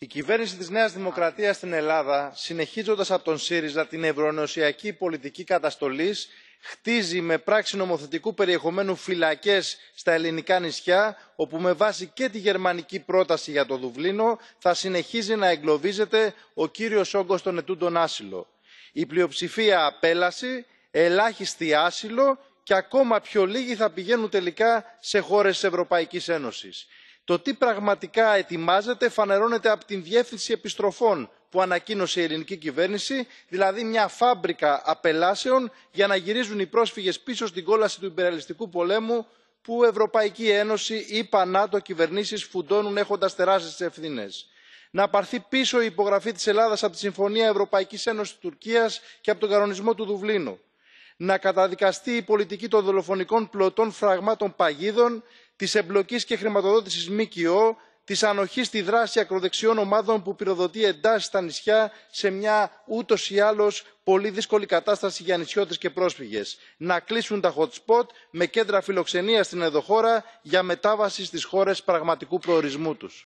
η κυβέρνηση της νέας δημοκρατίας στην ελλάδα συνεχίζοντας από τον σύριζα την ευρωενωσιακή πολιτική καταστολής χτίζει με πράξη νομοθετικού περιεχομένου φυλακές στα ελληνικά νησιά όπου με βάση και τη γερμανική πρόταση για το δουβλίνο θα συνεχίζει να εγκλωβίζεται ο κύριος όγκος των ετούντων άσυλο. η πλειοψηφία απέλαση ελάχιστη άσυλο και ακόμα πιο λίγοι θα πηγαίνουν τελικά σε χώρες της ευρωπαϊκής ένωσης το τι πραγματικά ετοιμάζεται φανερώνεται από την διεύθυνση επιστροφών που ανακοίνωσε η ελληνική κυβέρνηση δηλαδή μια φάμπρικα απελάσεων για να γυρίζουν οι πρόσφυγες πίσω στην κόλαση του υπεραλιστικού πολέμου που ευρωπαϊκή ένωση ή πανάτο κυβερνήσεις φουντώνουν έχοντας τεράστιες ευθυνε να πάρθει πίσω η υπογραφή της ελλάδας από τη συμφωνία ευρωπαϊκής ένωσης τουρκίας και από τον κανονισμό του δουβλίνου να καταδικαστεί η πολιτική των δολοφονικών πλωτών φραγμάτων παγίδων της εμπλοκής και χρηματοδότησης μκο της ανοχής στη δράση ακροδεξιών ομάδων που πυροδοτεί εντάσεις στα νησιά σε μια ούτως ή άλλως πολύ δύσκολη κατάσταση για νησιώτες και πρόσφυγες να κλείσουν τα hot spot με κέντρα φιλοξενίας στην ενδοχώρα για μετάβαση στις χώρες πραγματικού προορισμού τους.